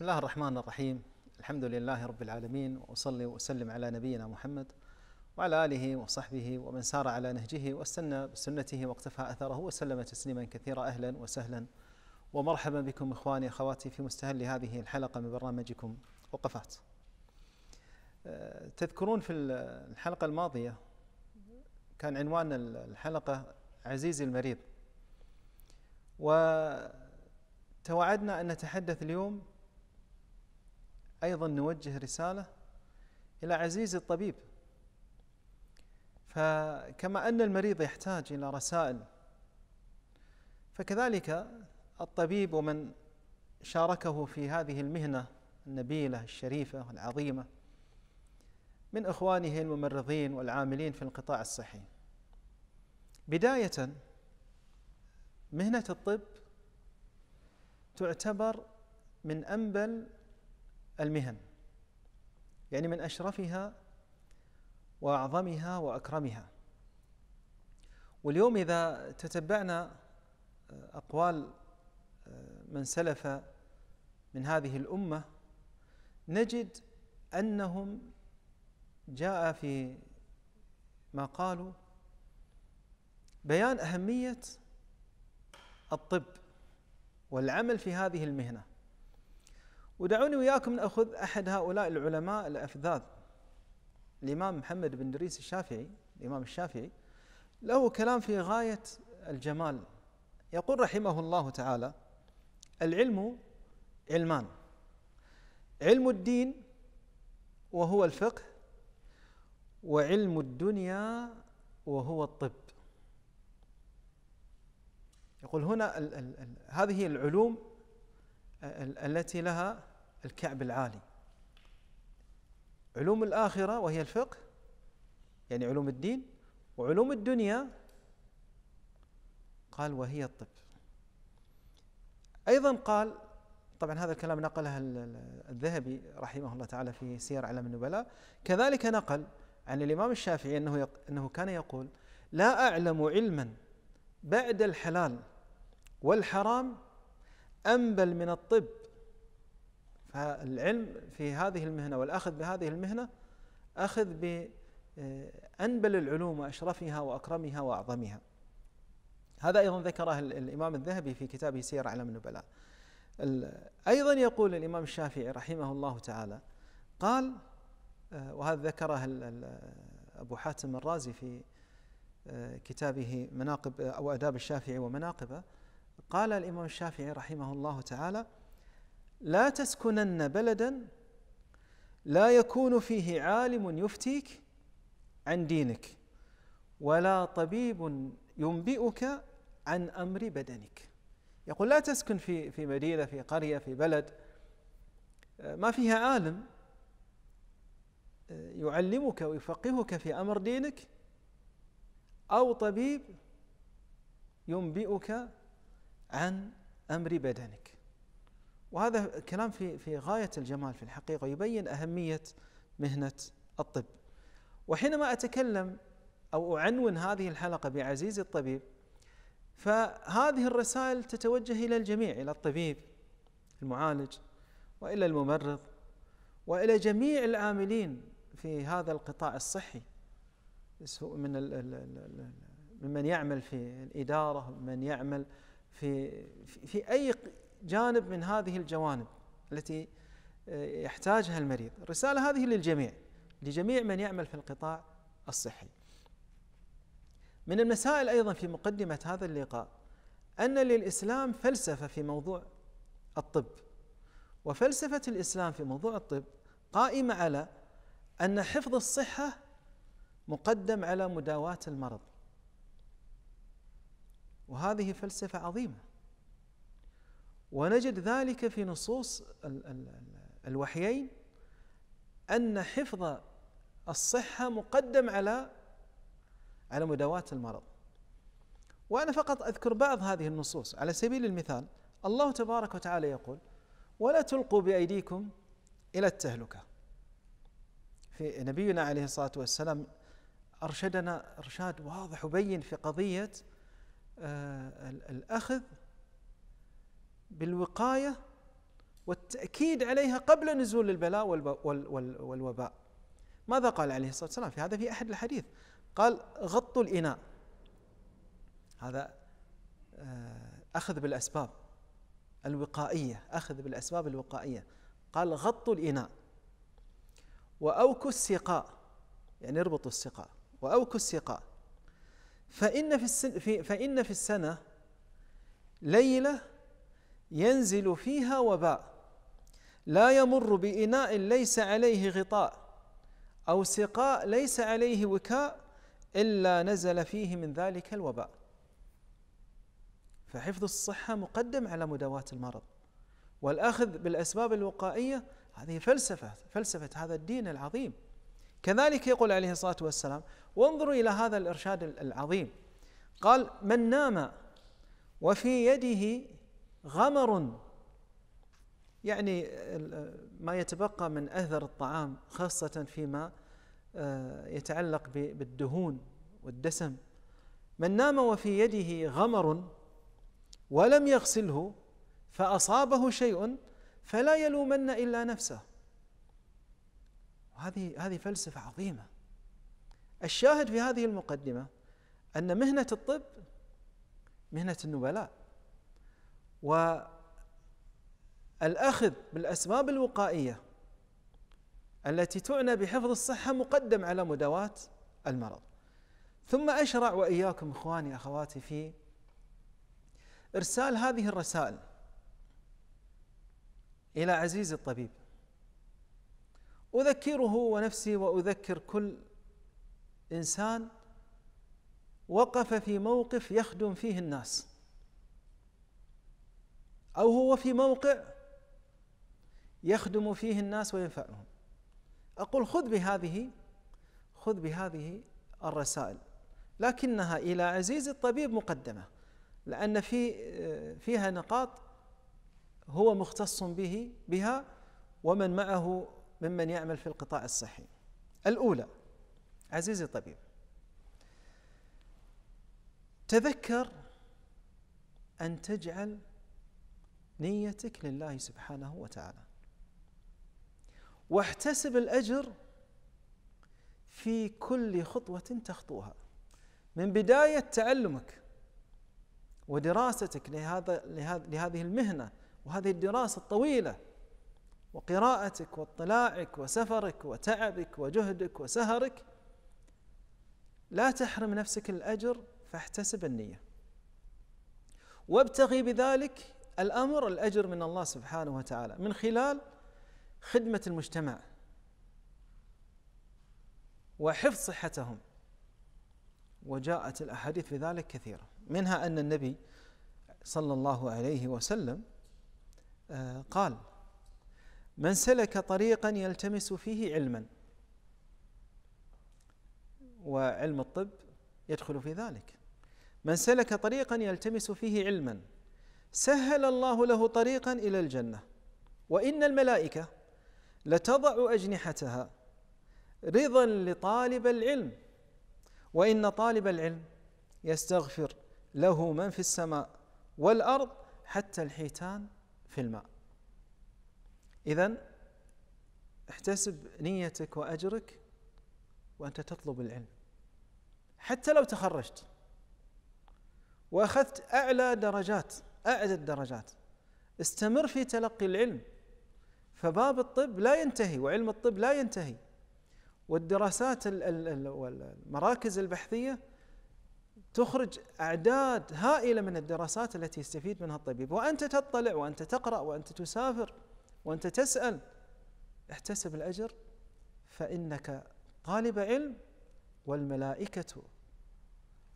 بسم الله الرحمن الرحيم الحمد لله رب العالمين واصلي واسلم على نبينا محمد وعلى اله وصحبه ومن سار على نهجه واستنى بسنته واقتفى اثره وسلم تسليما كثيرا اهلا وسهلا ومرحبا بكم اخواني اخواتي في مستهل هذه الحلقه من برنامجكم وقفات. أه، تذكرون في الحلقه الماضيه كان عنوان الحلقه عزيزي المريض. وتوعدنا ان نتحدث اليوم أيضا نوجه رسالة إلى عزيزي الطبيب فكما أن المريض يحتاج إلى رسائل فكذلك الطبيب ومن شاركه في هذه المهنة النبيلة الشريفة العظيمة من إخوانه الممرضين والعاملين في القطاع الصحي بداية مهنة الطب تعتبر من أنبل المهن يعني من أشرفها وأعظمها وأكرمها واليوم إذا تتبعنا آه، أقوال آه، من سلف من هذه الأمة نجد أنهم جاء في ما قالوا بيان أهمية الطب والعمل في هذه المهنة ودعوني وياكم ناخذ احد هؤلاء العلماء الافذاذ الامام محمد بن دريس الشافعي الامام الشافعي له كلام في غايه الجمال يقول رحمه الله تعالى العلم علمان علم الدين وهو الفقه وعلم الدنيا وهو الطب يقول هنا الـ الـ هذه العلوم التي لها الكعب العالي علوم الآخرة وهي الفقه يعني علوم الدين وعلوم الدنيا قال وهي الطب أيضا قال طبعا هذا الكلام نقله الذهبي رحمه الله تعالى في سير علم النبلاء كذلك نقل عن الإمام الشافعي أنه, أنه كان يقول لا أعلم علما بعد الحلال والحرام أنبل من الطب فالعلم في هذه المهنة والأخذ بهذه المهنة أخذ بأنبل آه، العلوم وأشرفها وأكرمها وأعظمها هذا أيضا ذكره الإمام الذهبي في كتابه سير أعلام النبلاء أيضا يقول الإمام الشافعي رحمه الله تعالى قال آه، وهذا ذكره أبو حاتم الرازي في آه، كتابه مناقب أو أداب الشافعي ومناقبه قال الإمام الشافعي رحمه الله تعالى لا تسكنن بلدا لا يكون فيه عالم يفتيك عن دينك ولا طبيب ينبئك عن امر بدنك يقول لا تسكن في في مدينه في قريه في بلد آه، ما فيها عالم آه، يعلمك ويفقهك في امر دينك او طبيب ينبئك عن امر بدنك وهذا كلام في في غايه الجمال في الحقيقه يبين اهميه مهنه الطب. وحينما اتكلم او اعنون هذه الحلقه بعزيزي الطبيب فهذه الرسائل تتوجه الى الجميع الى الطبيب المعالج والى الممرض والى جميع العاملين في هذا القطاع الصحي من ممن يعمل في الاداره من يعمل في في اي جانب من هذه الجوانب التي آه، يحتاجها المريض الرسالة هذه للجميع لجميع من يعمل في القطاع الصحي من المسائل أيضا في مقدمة هذا اللقاء أن للإسلام فلسفة في موضوع الطب وفلسفة الإسلام في موضوع الطب قائمة على أن حفظ الصحة مقدم على مداواة المرض وهذه فلسفة عظيمة ونجد ذلك في نصوص الوحيين أن حفظ الصحة مقدم على على مداواة المرض وأنا فقط أذكر بعض هذه النصوص على سبيل المثال الله تبارك وتعالى يقول ولا تلقوا بأيديكم إلى التهلكة في نبينا عليه الصلاة والسلام أرشدنا إرشاد واضح وبين في قضية آه، الأخذ بالوقايه والتاكيد عليها قبل نزول البلاء والوباء ماذا قال عليه الصلاه والسلام في هذا في احد الحديث قال غطوا الاناء هذا آه، اخذ بالاسباب الوقائيه اخذ بالاسباب الوقائيه قال غطوا الاناء واوكوا السقاء يعني اربطوا السقاء واوكوا السقاء فان في, السنة, فان في السنه ليله ينزل فيها وباء لا يمر بإناء ليس عليه غطاء أو سقاء ليس عليه وكاء إلا نزل فيه من ذلك الوباء فحفظ الصحة مقدم على مداواة المرض والأخذ بالأسباب الوقائية هذه فلسفة فلسفة هذا الدين العظيم كذلك يقول عليه الصلاة والسلام وانظروا إلى هذا الإرشاد العظيم قال من نام وفي يده غمر يعني ما يتبقى من اثر الطعام خاصه فيما آه، يتعلق بالدهون والدسم من نام وفي يده غمر ولم يغسله فاصابه شيء فلا يلومن الا نفسه وهذه هذه فلسفه عظيمه الشاهد في هذه المقدمه ان مهنه الطب مهنه النبلاء والأخذ بالأسباب الوقائية التي تعنى بحفظ الصحة مقدم على مداواة المرض ثم أشرع وإياكم إخواني أخواتي في إرسال هذه الرسائل إلى عزيزي الطبيب أذكره ونفسي وأذكر كل إنسان وقف في موقف يخدم فيه الناس أو هو في موقع يخدم فيه الناس وينفعهم أقول خذ بهذه خذ بهذه الرسائل لكنها إلى عزيز الطبيب مقدمة لأن في فيها نقاط هو مختص به بها ومن معه ممن يعمل في القطاع الصحي الأولى عزيزي الطبيب تذكر أن تجعل نيتك لله سبحانه وتعالى واحتسب الأجر في كل خطوة تخطوها من بداية تعلمك ودراستك لهذا لهذه المهنة وهذه الدراسة الطويلة وقراءتك واطلاعك وسفرك وتعبك وجهدك وسهرك لا تحرم نفسك الأجر فاحتسب النية وابتغي بذلك الأمر الأجر من الله سبحانه وتعالى من خلال خدمة المجتمع وحفظ صحتهم وجاءت الأحاديث في ذلك كثيرة منها أن النبي صلى الله عليه وسلم آه، قال من سلك طريقا يلتمس فيه علما وعلم الطب يدخل في ذلك من سلك طريقا يلتمس فيه علما سهل الله له طريقا الى الجنه وان الملائكه لتضع اجنحتها رضا لطالب العلم وان طالب العلم يستغفر له من في السماء والارض حتى الحيتان في الماء اذا احتسب نيتك واجرك وانت تطلب العلم حتى لو تخرجت واخذت اعلى درجات أعد الدرجات استمر في تلقي العلم فباب الطب لا ينتهي وعلم الطب لا ينتهي والدراسات والمراكز البحثية تخرج أعداد هائلة من الدراسات التي يستفيد منها الطبيب وأنت تطلع وأنت تقرأ وأنت تسافر وأنت تسأل احتسب الأجر فإنك طالب علم والملائكة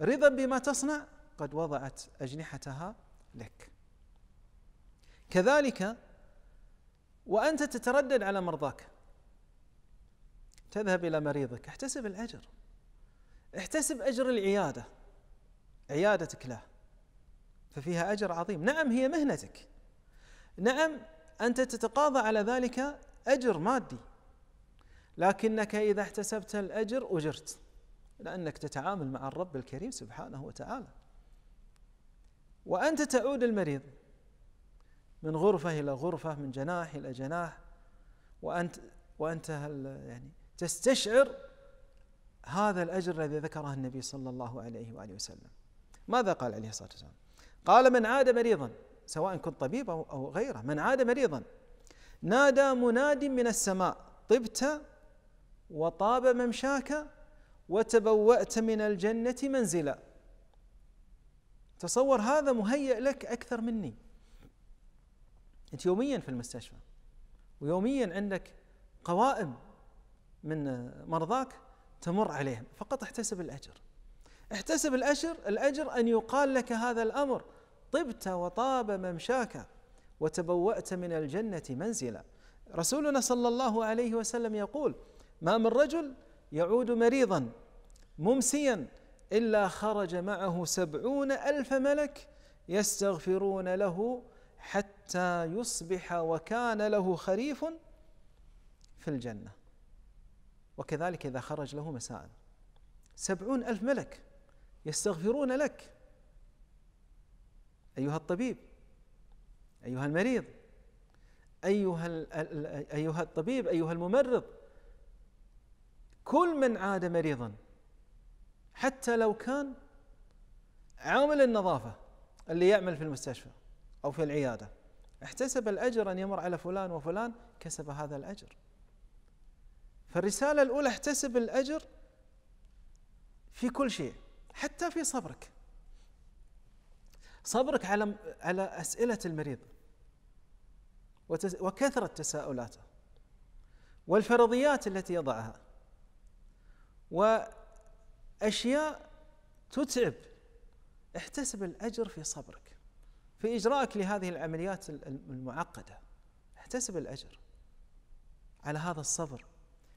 رضا بما تصنع قد وضعت أجنحتها لك كذلك وأنت تتردد على مرضاك تذهب إلى مريضك احتسب الأجر احتسب أجر العيادة عيادتك له ففيها أجر عظيم نعم هي مهنتك نعم أنت تتقاضى على ذلك أجر مادي لكنك إذا احتسبت الأجر أجرت لأنك تتعامل مع الرب الكريم سبحانه وتعالى وأنت تعود المريض من غرفة إلى غرفة من جناح إلى جناح وأنت وأنت يعني تستشعر هذا الأجر الذي ذكره النبي صلى الله عليه وآله وسلم ماذا قال عليه الصلاة والسلام قال من عاد مريضا سواء كنت طبيب أو غيره من عاد مريضا نادى مناد من السماء طبت وطاب ممشاك وتبوأت من الجنة منزلا تصور هذا مهيئ لك أكثر مني أنت يوميا في المستشفى ويوميا عندك قوائم من مرضاك تمر عليهم فقط احتسب الأجر احتسب الأجر الأجر أن يقال لك هذا الأمر طبت وطاب ممشاك وتبوأت من الجنة منزلا رسولنا صلى الله عليه وسلم يقول ما من رجل يعود مريضا ممسيا إلا خرج معه سبعون ألف ملك يستغفرون له حتى يصبح وكان له خريف في الجنة وكذلك إذا خرج له مساء سبعون ألف ملك يستغفرون لك أيها الطبيب أيها المريض أيها, أيها الطبيب أيها الممرض كل من عاد مريضا حتى لو كان عامل النظافة اللي يعمل في المستشفى أو في العيادة احتسب الأجر أن يمر على فلان وفلان كسب هذا الأجر فالرسالة الأولى احتسب الأجر في كل شيء حتى في صبرك صبرك على على أسئلة المريض وكثرة تساؤلاته والفرضيات التي يضعها و أشياء تتعب احتسب الأجر في صبرك في إجرائك لهذه العمليات المعقدة احتسب الأجر على هذا الصبر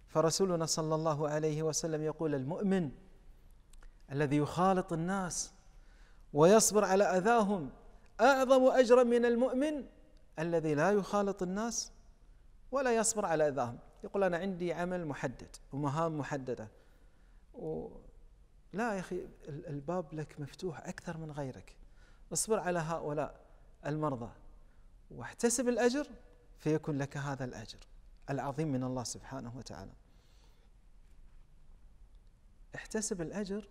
فرسولنا صلى الله عليه وسلم يقول المؤمن الذي يخالط الناس ويصبر على أذاهم أعظم أجرا من المؤمن الذي لا يخالط الناس ولا يصبر على أذاهم يقول أنا عندي عمل محدد ومهام محددة لا يا أخي الباب لك مفتوح أكثر من غيرك اصبر على هؤلاء المرضى واحتسب الأجر فيكون لك هذا الأجر العظيم من الله سبحانه وتعالى احتسب الأجر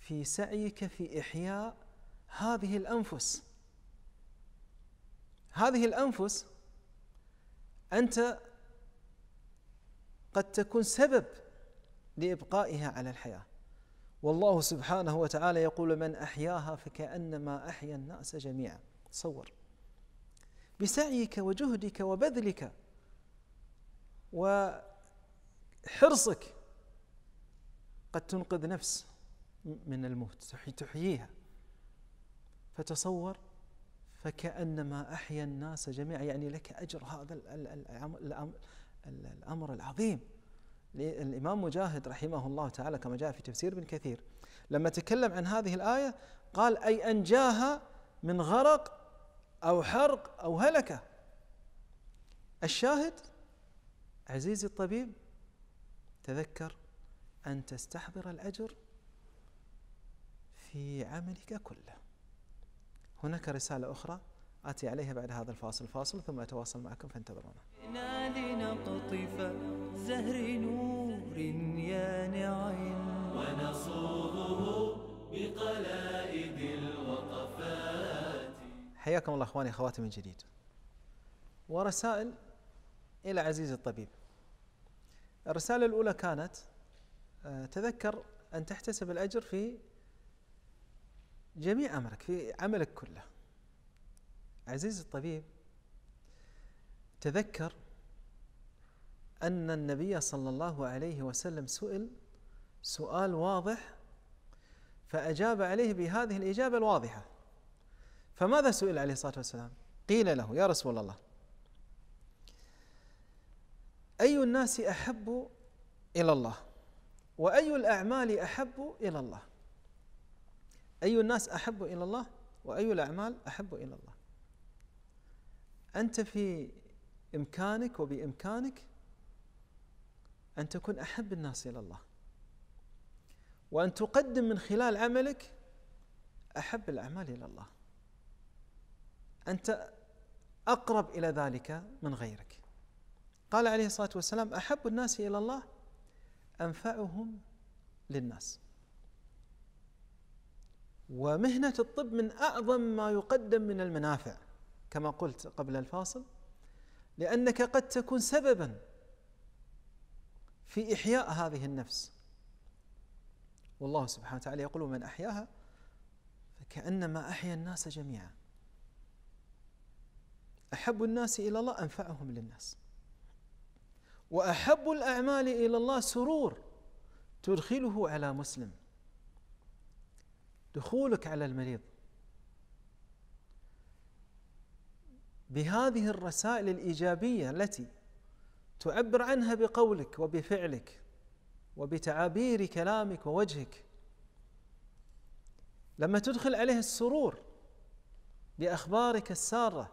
في سعيك في إحياء هذه الأنفس هذه الأنفس أنت قد تكون سبب لإبقائها على الحياة والله سبحانه وتعالى يقول من أحياها فكأنما أحيا الناس جميعا تصور بسعيك وجهدك وبذلك وحرصك قد تنقذ نفس من الموت تحييها فتصور فكأنما أحيا الناس جميعا يعني لك أجر هذا الأمر العظيم للإمام مجاهد رحمه الله تعالى كما جاء في تفسير ابن كثير لما تكلم عن هذه الآية قال أي أنجاها من غرق أو حرق أو هلكة الشاهد عزيزي الطبيب تذكر أن تستحضر الأجر في عملك كله هناك رسالة أخرى آتي عليها بعد هذا الفاصل فاصل ثم أتواصل معكم فانتظرونا نادي نقطف زهر نور يا نعم ونصوبه بقلائد الوقفات حياكم الله أخواني أخواتي من جديد ورسائل إلى عزيز الطبيب الرسالة الأولى كانت آه، تذكر أن تحتسب الأجر في جميع أمرك في عملك كله عزيزي الطبيب تذكر أن النبي صلى الله عليه وسلم سئل سؤال واضح فأجاب عليه بهذه الإجابة الواضحة فماذا سئل عليه الصلاة والسلام قيل له يا رسول الله أي الناس أحب إلى الله وأي الأعمال أحب إلى الله أي الناس أحب إلى الله وأي الأعمال أحب إلى الله أنت في إمكانك وبإمكانك أن تكون أحب الناس إلى الله وأن تقدم من خلال عملك أحب الأعمال إلى الله أنت أقرب إلى ذلك من غيرك قال عليه الصلاة والسلام أحب الناس إلى الله أنفعهم للناس ومهنة الطب من أعظم ما يقدم من المنافع كما قلت قبل الفاصل لأنك قد تكون سببا في إحياء هذه النفس والله سبحانه وتعالى يقول من أحياها فكأنما أحيا الناس جميعا أحب الناس إلى الله أنفعهم للناس وأحب الأعمال إلى الله سرور تدخله على مسلم دخولك على المريض بهذه الرسائل الايجابيه التي تعبر عنها بقولك وبفعلك وبتعابير كلامك ووجهك لما تدخل عليه السرور باخبارك الساره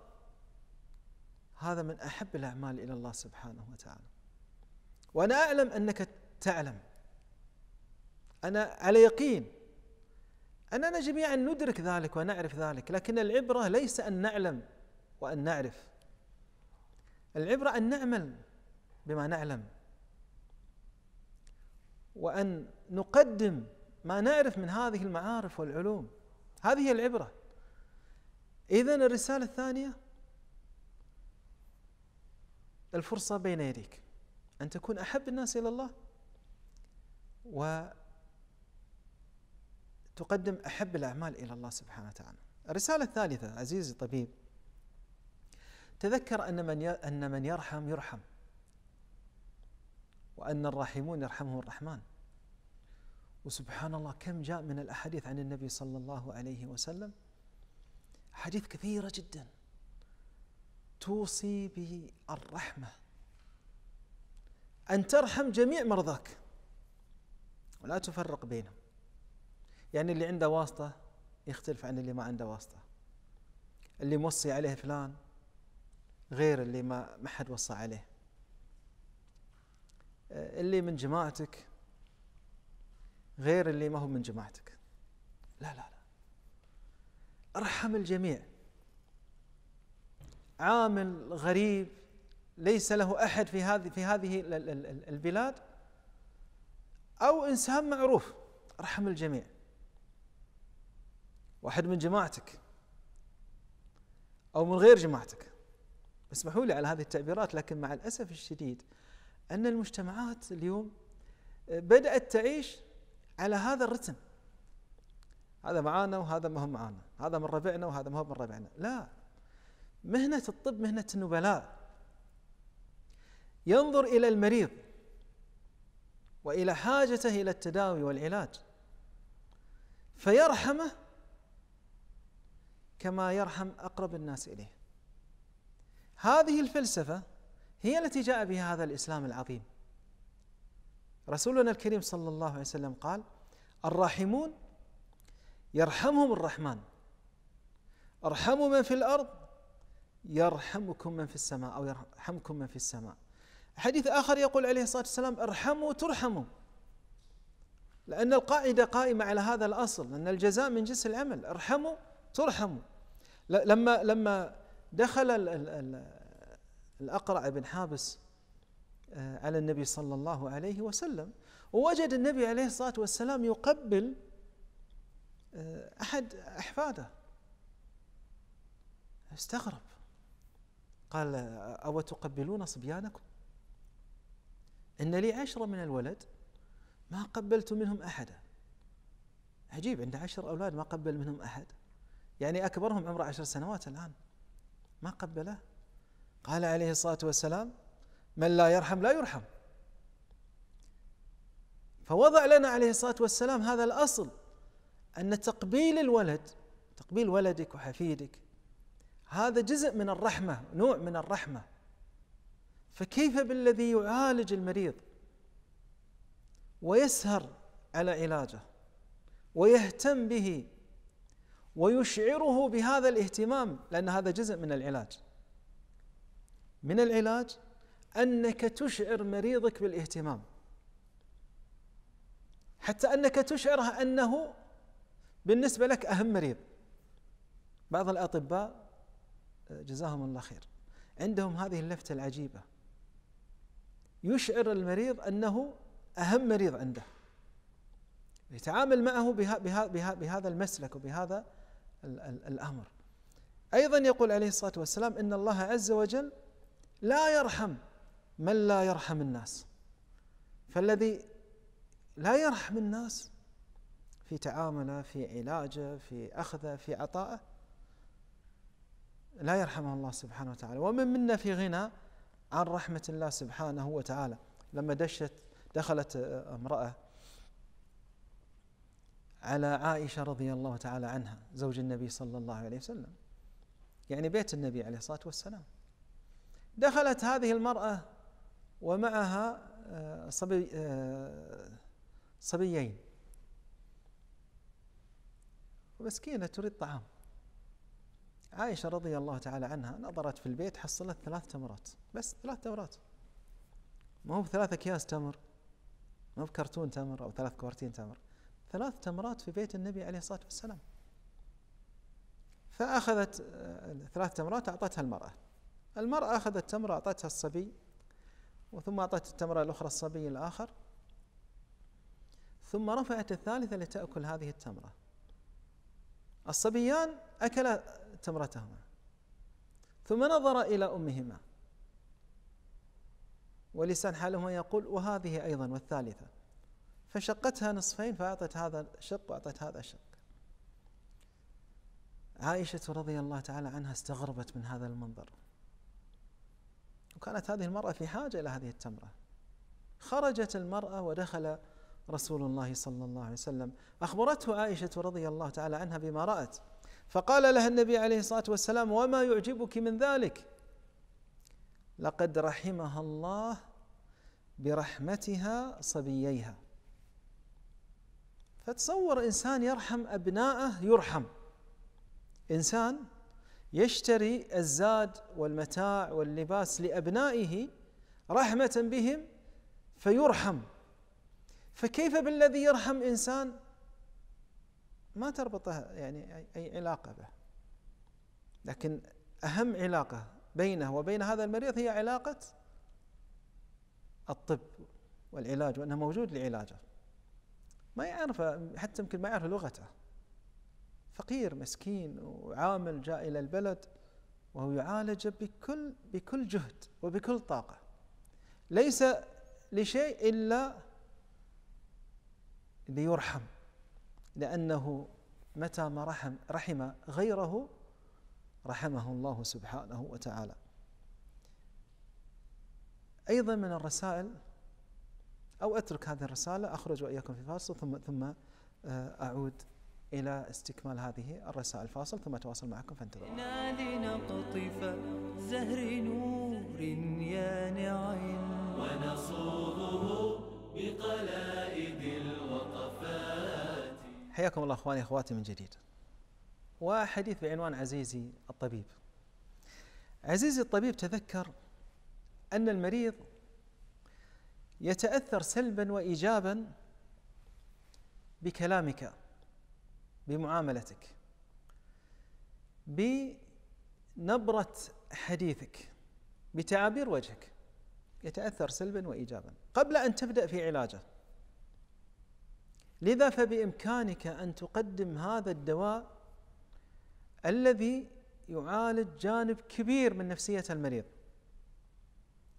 هذا من احب الاعمال الى الله سبحانه وتعالى وانا اعلم انك تعلم انا على يقين اننا جميعا ندرك ذلك ونعرف ذلك لكن العبره ليس ان نعلم وأن نعرف العبرة أن نعمل بما نعلم وأن نقدم ما نعرف من هذه المعارف والعلوم هذه هي العبرة إذا الرسالة الثانية الفرصة بين يديك أن تكون أحب الناس إلى الله وتقدم أحب الأعمال إلى الله سبحانه وتعالى الرسالة الثالثة عزيزي الطبيب تذكر أن من أن من يرحم يرحم وأن الراحمون يرحمهم الرحمن وسبحان الله كم جاء من الأحاديث عن النبي صلى الله عليه وسلم حديث كثيرة جدا توصي بالرحمة أن ترحم جميع مرضاك ولا تفرق بينهم يعني اللي عنده واسطة يختلف عن اللي ما عنده واسطة اللي موصي عليه فلان غير اللي ما ما حد وصى عليه آه، اللي من جماعتك غير اللي ما هو من جماعتك لا لا لا ارحم الجميع عامل غريب ليس له احد في هذه في هذه البلاد او انسان معروف ارحم الجميع واحد من جماعتك او من غير جماعتك اسمحوا لي على هذه التعبيرات لكن مع الأسف الشديد أن المجتمعات اليوم آه، بدأت تعيش على هذا الرتم هذا معانا وهذا ما هم معانا هذا من ربعنا وهذا ما هو من ربعنا لا مهنة الطب مهنة النبلاء ينظر إلى المريض وإلى حاجته إلى التداوي والعلاج فيرحمه كما يرحم أقرب الناس إليه هذه الفلسفة هي التي جاء بها هذا الإسلام العظيم رسولنا الكريم صلى الله عليه وسلم قال الراحمون يرحمهم الرحمن ارحموا من في الأرض يرحمكم من في السماء أو يرحمكم من في السماء حديث آخر يقول عليه الصلاة والسلام ارحموا ترحموا لأن القاعدة قائمة على هذا الأصل أن الجزاء من جنس العمل ارحموا ترحموا لما لما دخل الأقرع بن حابس آه، على النبي صلى الله عليه وسلم ووجد النبي عليه الصلاة والسلام يقبل آه، أحد أحفاده استغرب قال أو تقبلون صبيانكم إن لي عشرة من الولد ما قبلت منهم أحدا عجيب عند عشر أولاد ما قبل منهم أحد يعني أكبرهم عمره عشر سنوات الآن ما قبله قال عليه الصلاة والسلام من لا يرحم لا يرحم فوضع لنا عليه الصلاة والسلام هذا الأصل أن تقبيل الولد تقبيل ولدك وحفيدك هذا جزء من الرحمة نوع من الرحمة فكيف بالذي يعالج المريض ويسهر على علاجه ويهتم به ويشعره بهذا الاهتمام لأن هذا جزء من العلاج من العلاج أنك تشعر مريضك بالاهتمام حتى أنك تشعره أنه بالنسبة لك أهم مريض بعض الأطباء جزاهم الله خير عندهم هذه اللفتة العجيبة يشعر المريض أنه أهم مريض عنده يتعامل معه بها بها بها بهذا المسلك وبهذا الأمر أيضا يقول عليه الصلاة والسلام إن الله عز وجل لا يرحم من لا يرحم الناس فالذي لا يرحم الناس في تعامله في علاجه في أخذه في عطائه لا يرحمه الله سبحانه وتعالى ومن منا في غنى عن رحمة الله سبحانه وتعالى لما دشت دخلت امرأة على عائشة رضي الله تعالى عنها زوج النبي صلى الله عليه وسلم يعني بيت النبي عليه الصلاة والسلام دخلت هذه المرأة ومعها آه، صبي آه، صبيين ومسكينة تريد طعام عائشة رضي الله تعالى عنها نظرت في البيت حصلت ثلاث تمرات بس ثلاث تمرات ما هو بثلاث أكياس تمر ما هو بكرتون تمر أو ثلاث كوارتين تمر ثلاث تمرات في بيت النبي عليه الصلاة والسلام فأخذت ثلاث تمرات أعطتها المرأة المرأة أخذت تمرة أعطتها الصبي وثم أعطت التمرة الأخرى الصبي الآخر ثم رفعت الثالثة لتأكل هذه التمرة الصبيان أكلا تمرتهما ثم نظر إلى أمهما ولسان حالهما يقول وهذه أيضا والثالثة فشقتها نصفين فأعطت هذا شق وأعطت هذا شق عائشة رضي الله تعالى عنها استغربت من هذا المنظر وكانت هذه المرأة في حاجة إلى هذه التمرة خرجت المرأة ودخل رسول الله صلى الله عليه وسلم أخبرته عائشة رضي الله تعالى عنها بما رأت فقال لها النبي عليه الصلاة والسلام وما يعجبك من ذلك لقد رحمها الله برحمتها صبييها فتصور إنسان يرحم أبنائه يرحم إنسان يشتري الزاد والمتاع واللباس لأبنائه رحمة بهم فيرحم فكيف بالذي يرحم إنسان ما تربطه يعني أي علاقة به لكن أهم علاقة بينه وبين هذا المريض هي علاقة الطب والعلاج وأنه موجود لعلاجه ما يعرفه حتى يمكن ما يعرف لغته فقير مسكين وعامل جاء إلى البلد وهو يعالج بكل بكل جهد وبكل طاقة ليس لشيء إلا ليرحم لأنه متى ما رحم رحم غيره رحمه الله سبحانه وتعالى أيضا من الرسائل أو أترك هذه الرسالة أخرج وإياكم في فاصل ثم ثم آه، أعود إلى استكمال هذه الرسائل فاصل ثم أتواصل معكم فانتظروا لنقطف زهر نور يا نعيم ونصوبه بقلائد الوقفات حياكم الله أخواني أخواتي من جديد وحديث بعنوان عزيزي الطبيب عزيزي الطبيب تذكر أن المريض يتاثر سلبا وايجابا بكلامك بمعاملتك بنبره حديثك بتعابير وجهك يتاثر سلبا وايجابا قبل ان تبدا في علاجه لذا فبامكانك ان تقدم هذا الدواء الذي يعالج جانب كبير من نفسيه المريض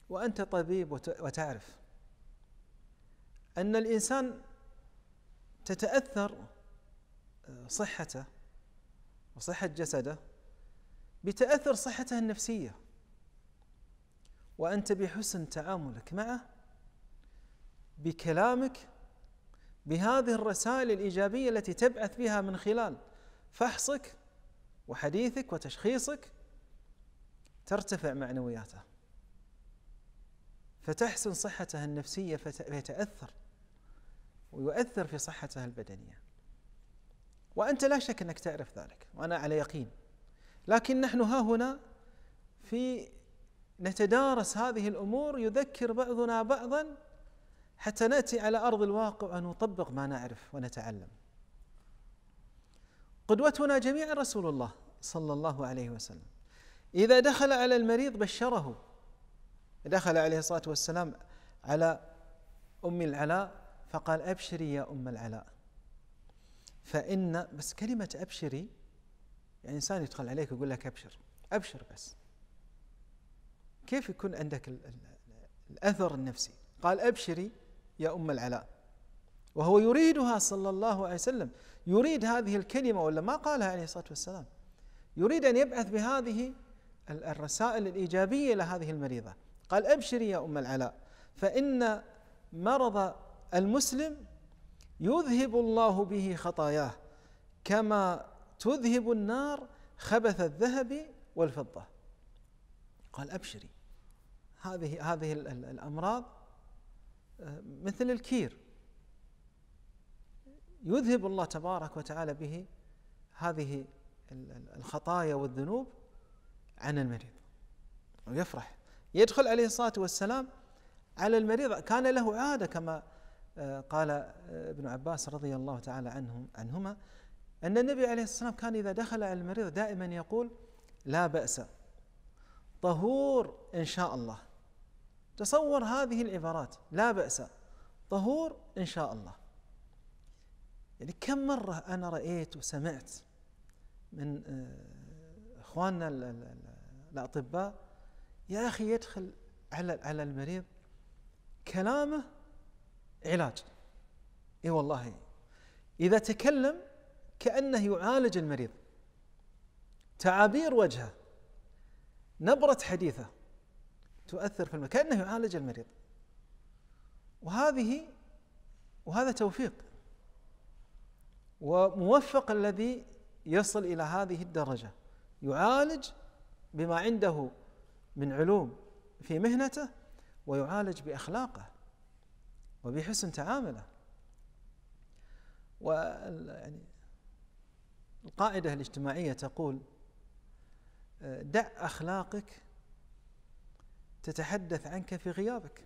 وانت طبيب وتعرف أن الإنسان تتأثر آه، صحته وصحة جسده بتأثر صحته النفسية وأنت بحسن تعاملك معه بكلامك بهذه الرسائل الإيجابية التي تبعث بها من خلال فحصك وحديثك وتشخيصك ترتفع معنوياته فتحسن صحته النفسية فيتأثر ويؤثر في صحته البدنية وأنت لا شك أنك تعرف ذلك وأنا على يقين لكن نحن ها هنا في نتدارس هذه الأمور يذكر بعضنا بعضا حتى نأتي على أرض الواقع ونطبق ما نعرف ونتعلم قدوتنا جميعا رسول الله صلى الله عليه وسلم إذا دخل على المريض بشره دخل عليه الصلاة والسلام على أم العلاء فقال أبشري يا أم العلاء فإن بس كلمة أبشري يعني إنسان يدخل عليك ويقول لك أبشر أبشر بس كيف يكون عندك الأثر النفسي قال أبشري يا أم العلاء وهو يريدها صلى الله عليه وسلم يريد هذه الكلمة ولا ما قالها عليه الصلاة والسلام يريد أن يبعث بهذه الرسائل الإيجابية لهذه المريضة قال أبشري يا أم العلاء فإن مرض المسلم يذهب الله به خطاياه كما تذهب النار خبث الذهب والفضة قال أبشري هذه هذه الأمراض آه، مثل الكير يذهب الله تبارك وتعالى به هذه الخطايا والذنوب عن المريض ويفرح يدخل عليه الصلاة والسلام على المريض كان له عادة كما آه، قال آه، ابن عباس رضي الله تعالى عنهم عنهما أن النبي عليه الصلاة والسلام كان إذا دخل على المريض دائما يقول لا بأس طهور إن شاء الله تصور هذه العبارات لا بأس طهور إن شاء الله يعني كم مرة أنا رأيت وسمعت من آه، إخواننا الأطباء يا أخي يدخل على على المريض كلامه علاج اي والله إذا تكلم كأنه يعالج المريض تعابير وجهه نبرة حديثه تؤثر في المريض كأنه يعالج المريض وهذه وهذا توفيق وموفق الذي يصل إلى هذه الدرجة يعالج بما عنده من علوم في مهنته ويعالج باخلاقه وبحسن تعامله يعني القاعده الاجتماعيه تقول آه، دع اخلاقك تتحدث عنك في غيابك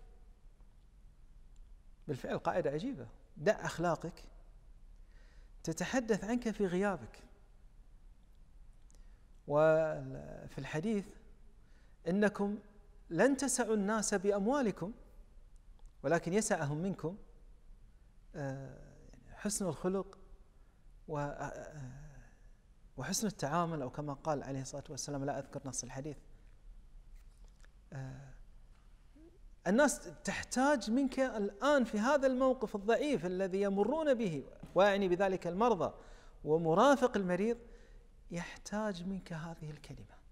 بالفعل قاعده عجيبه دع اخلاقك تتحدث عنك في غيابك وفي الحديث انكم لن تسعوا الناس باموالكم ولكن يسعهم منكم آه، يعني حسن الخلق آه، آه، وحسن التعامل او كما قال عليه الصلاه والسلام لا اذكر نص الحديث الناس تحتاج منك الان في هذا الموقف الضعيف الذي يمرون به واعني بذلك المرضى ومرافق المريض يحتاج منك هذه الكلمه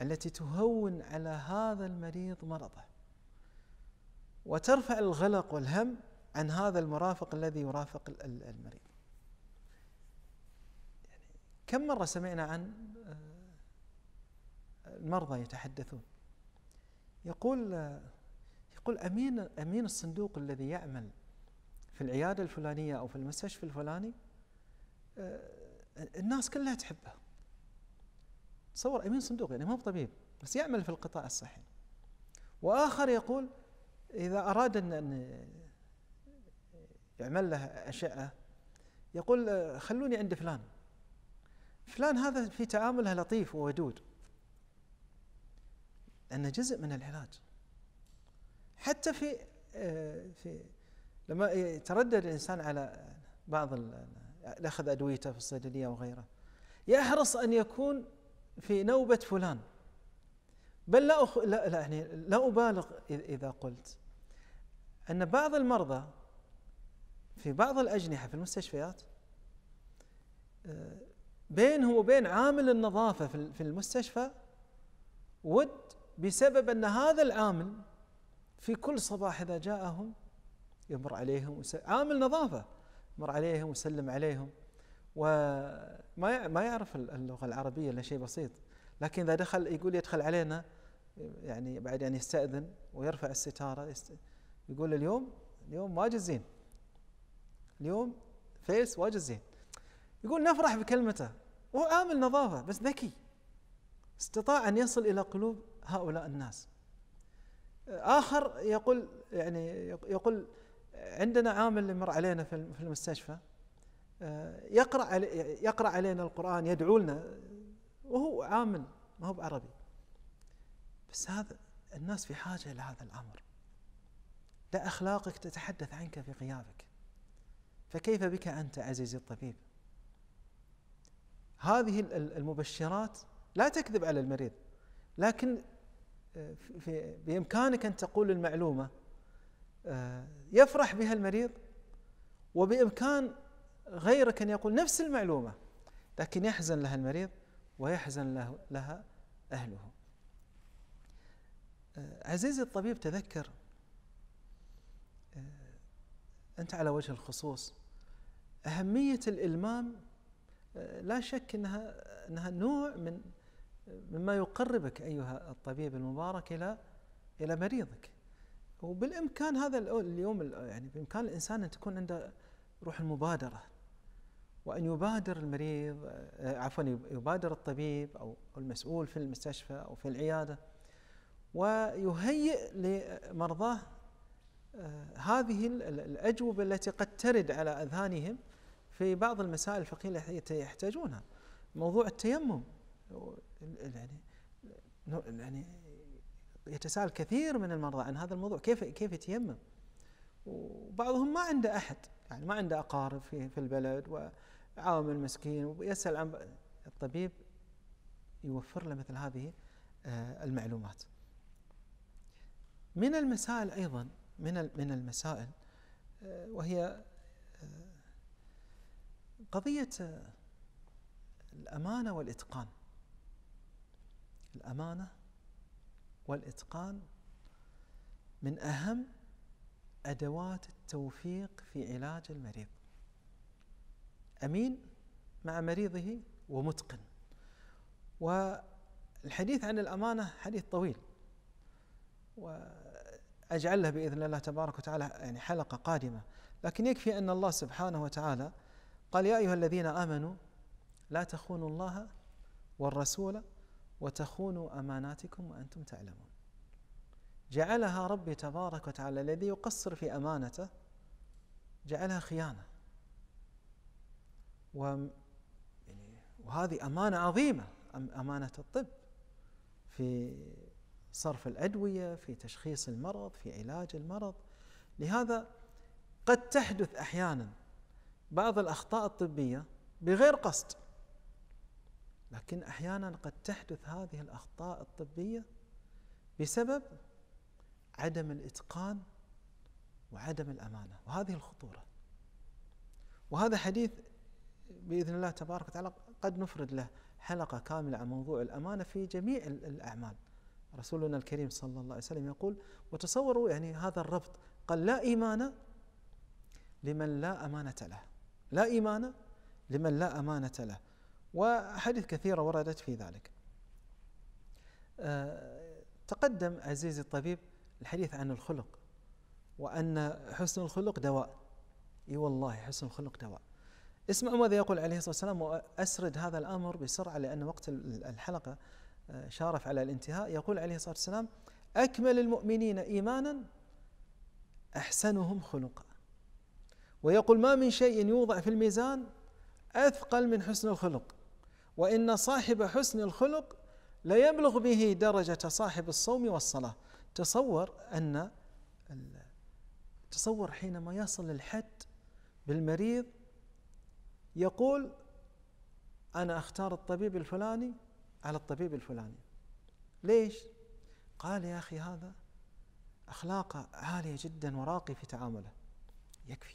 التي تهون على هذا المريض مرضه وترفع الغلق والهم عن هذا المرافق الذي يرافق المريض يعني كم مرة سمعنا عن آه، المرضى يتحدثون يقول آه، يقول أمين أمين الصندوق الذي يعمل في العيادة الفلانية أو في المستشفى الفلاني آه، الناس كلها تحبه تصور امين صندوق يعني ما هو طبيب بس يعمل في القطاع الصحي واخر يقول اذا اراد ان يعمل له اشعه يقول آه، خلوني عند فلان فلان هذا في تعامله لطيف وودود لأنه جزء من العلاج حتى في آه، في لما يتردد الإنسان على بعض اخذ أدويته في الصيدلية وغيره يحرص أن يكون في نوبة فلان بل لا, أخ... لا, لا, يعني لا أبالغ إذا قلت أن بعض المرضى في بعض الأجنحة في المستشفيات آه، بينه وبين عامل النظافة في المستشفى ود بسبب أن هذا العامل في كل صباح إذا جاءهم يمر عليهم عامل نظافة مر عليهم وسلم عليهم وما ما يعرف اللغه العربيه الا شيء بسيط لكن اذا دخل يقول يدخل علينا يعني بعد يعني يستاذن ويرفع الستاره يقول اليوم اليوم واجد زين اليوم فيس واجد زين يقول نفرح بكلمته هو عامل نظافه بس ذكي استطاع ان يصل الى قلوب هؤلاء الناس اخر يقول يعني يقول عندنا عامل يمر مر علينا في المستشفى آه، يقرأ يقرأ علينا القرآن يدعو لنا وهو عامل ما هو بعربي بس هذا الناس في حاجة إلى هذا الأمر لا أخلاقك تتحدث عنك في غيابك فكيف بك أنت عزيزي الطبيب هذه المبشرات لا تكذب على المريض لكن آه، في بإمكانك أن تقول المعلومة آه، يفرح بها المريض وبإمكان غيرك أن يقول نفس المعلومة لكن يحزن لها المريض ويحزن له لها أهله آه، عزيزي الطبيب تذكر آه، أنت على وجه الخصوص أهمية الإلمام آه، لا شك أنها, أنها نوع من مما يقربك أيها الطبيب المبارك إلى إلى مريضك وبالإمكان هذا اليوم يعني بإمكان الإنسان أن تكون عنده روح المبادرة وأن يبادر المريض آه، عفوا يبادر الطبيب أو المسؤول في المستشفى أو في العيادة ويهيئ لمرضاه آه، هذه الأجوبة التي قد ترد على أذهانهم في بعض المسائل الفقهية التي يحتاجونها موضوع التيمم يعني يعني يتساءل كثير من المرضى عن هذا الموضوع كيف كيف يتيمم وبعضهم ما عنده احد يعني ما عنده اقارب في في البلد يعاون المسكين ويسأل عن الطبيب يوفر له مثل هذه آه، المعلومات من المسائل أيضا من من المسائل آه، وهي آه، قضية الأمانة والإتقان الأمانة والإتقان من أهم أدوات التوفيق في علاج المريض أمين مع مريضه ومتقن والحديث عن الأمانة حديث طويل وأجعل له بإذن الله تبارك وتعالى يعني حلقة قادمة لكن يكفي أن الله سبحانه وتعالى قال يا أيها الذين آمنوا لا تخونوا الله والرسول وتخونوا أماناتكم وأنتم تعلمون جعلها ربي تبارك وتعالى الذي يقصر في أمانته جعلها خيانة يعني وهذه أمانة عظيمة أمانة الطب في صرف الأدوية في تشخيص المرض في علاج المرض لهذا قد تحدث أحيانا بعض الأخطاء الطبية بغير قصد لكن أحيانا قد تحدث هذه الأخطاء الطبية بسبب عدم الإتقان وعدم الأمانة وهذه الخطورة وهذا حديث باذن الله تبارك وتعالى قد نفرد له حلقه كامله عن موضوع الامانه في جميع الاعمال. رسولنا الكريم صلى الله عليه وسلم يقول وتصوروا يعني هذا الربط قال لا ايمان لمن لا امانه له. لا ايمان لمن لا امانه له. واحاديث كثيره وردت في ذلك. آه، تقدم عزيزي الطبيب الحديث عن الخلق وأن حسن الخلق دواء اي والله حسن الخلق دواء اسمعوا ماذا يقول عليه الصلاة والسلام وأسرد هذا الأمر بسرعة لأن وقت الحلقة آه، شارف على الانتهاء يقول عليه الصلاة والسلام أكمل المؤمنين إيمانا أحسنهم خلقا ويقول ما من شيء يوضع في الميزان أثقل من حسن الخلق وإن صاحب حسن الخلق ليبلغ به درجة صاحب الصوم والصلاة تصور أن تصور حينما يصل الحد بالمريض يقول أنا أختار الطبيب الفلاني على الطبيب الفلاني ليش؟ قال يا أخي هذا أخلاقه عالية جدا وراقي في تعامله يكفي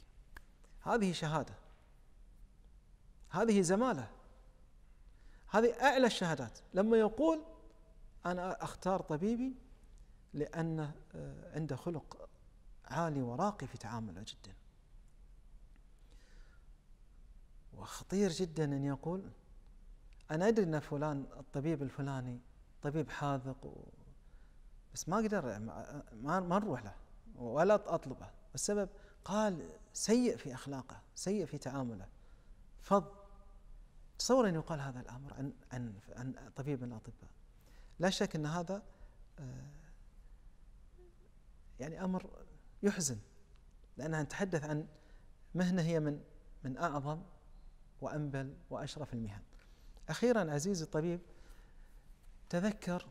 هذه شهادة هذه زمالة هذه أعلى الشهادات لما يقول أنا أختار طبيبي لأن آه، عنده خلق عالي وراقي في تعامله جدا وخطير جدا أن يقول أنا أدري أن فلان الطبيب الفلاني طبيب حاذق و... بس ما أقدر ما, ما نروح له ولا أطلبه والسبب قال سيء في أخلاقه سيء في تعامله فض تصور أن يقال هذا الأمر عن, عن, عن طبيب من الأطباء لا شك أن هذا آه، يعني أمر يحزن لأنها نتحدث عن مهنة هي من من أعظم وأنبل وأشرف المهن أخيرا عزيزي الطبيب تذكر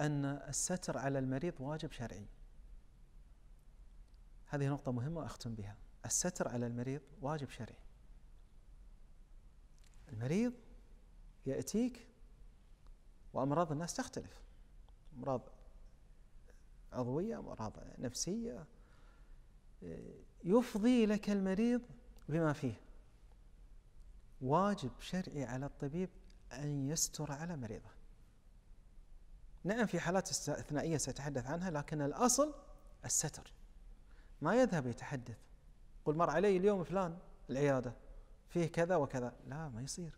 أن الستر على المريض واجب شرعي هذه نقطة مهمة وأختم بها الستر على المريض واجب شرعي المريض يأتيك وأمراض الناس تختلف أمراض عضوية أمراض نفسية يفضي لك المريض بما فيه واجب شرعي على الطبيب أن يستر على مريضه نعم في حالات استثنائية سأتحدث عنها لكن الأصل الستر ما يذهب يتحدث قل مر علي اليوم فلان العيادة فيه كذا وكذا لا ما يصير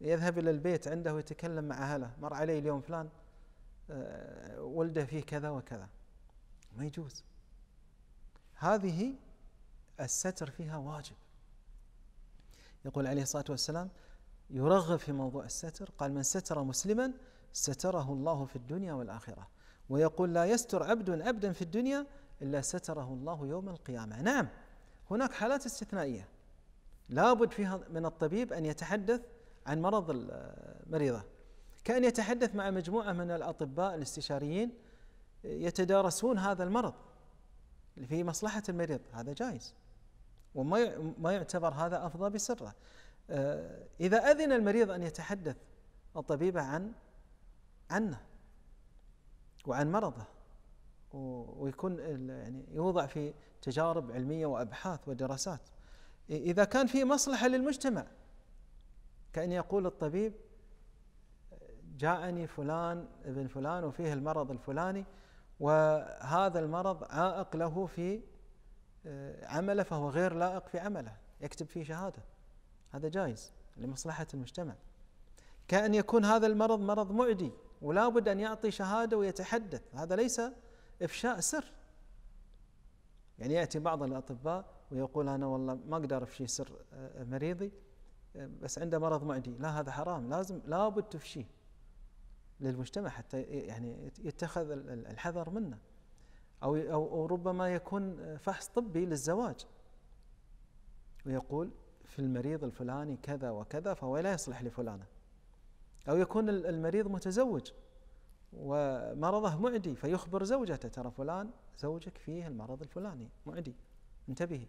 يذهب إلى البيت عنده ويتكلم مع أهله مر علي اليوم فلان آه، ولده فيه كذا وكذا ما يجوز هذه الستر فيها واجب يقول عليه الصلاة والسلام يرغب في موضوع الستر قال من ستر مسلما ستره الله في الدنيا والآخرة ويقول لا يستر عبد عبدا في الدنيا إلا ستره الله يوم القيامة نعم هناك حالات استثنائية لابد فيها من الطبيب أن يتحدث عن مرض المريضة كأن يتحدث مع مجموعة من الأطباء الاستشاريين يتدارسون هذا المرض في مصلحة المريض هذا جائز وما ما يعتبر هذا افضى بسره آه، اذا اذن المريض ان يتحدث الطبيبه عن عنه وعن مرضه ويكون يعني يوضع في تجارب علميه وابحاث ودراسات اذا كان في مصلحه للمجتمع كان يقول الطبيب جاءني فلان ابن فلان وفيه المرض الفلاني وهذا المرض عائق له في آه، عمله فهو غير لائق في عمله يكتب فيه شهادة هذا جائز لمصلحة المجتمع كأن يكون هذا المرض مرض معدي ولا بد أن يعطي شهادة ويتحدث هذا ليس إفشاء سر يعني يأتي بعض الأطباء ويقول أنا والله ما أقدر أفشي سر آه، مريضي آه، بس عنده مرض معدي لا هذا حرام لازم لابد تفشيه للمجتمع حتى يعني يتخذ الحذر منه أو, أو ربما يكون فحص طبي للزواج ويقول في المريض الفلاني كذا وكذا فهو لا يصلح لفلانة أو يكون المريض متزوج ومرضه معدي فيخبر زوجته ترى فلان زوجك فيه المرض الفلاني معدي انتبهي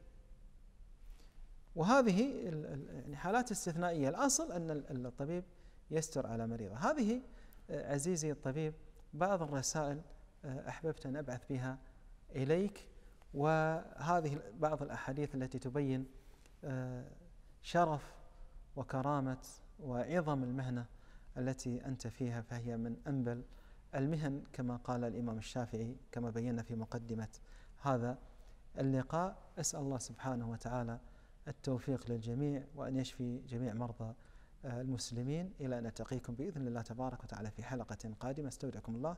وهذه يعني حالات استثنائية الأصل أن الطبيب يستر على مريضه هذه عزيزي الطبيب بعض الرسائل أحببت أن أبعث بها إليك وهذه بعض الأحاديث التي تبين آه، شرف وكرامة وعظم المهنة التي أنت فيها فهي من أنبل المهن كما قال الإمام الشافعي كما بينا في مقدمة هذا اللقاء أسأل الله سبحانه وتعالى التوفيق للجميع وأن يشفي جميع مرضى آه، المسلمين إلى أن نلتقيكم بإذن الله تبارك وتعالى في حلقة قادمة استودعكم الله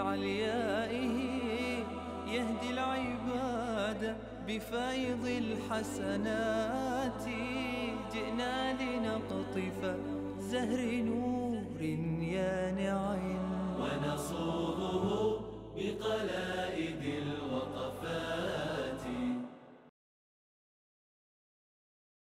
عليائه يهدي العباد بفيض الحسنات جئنا لنقطف زهر نور يانع ونصوبه بقلائد الغد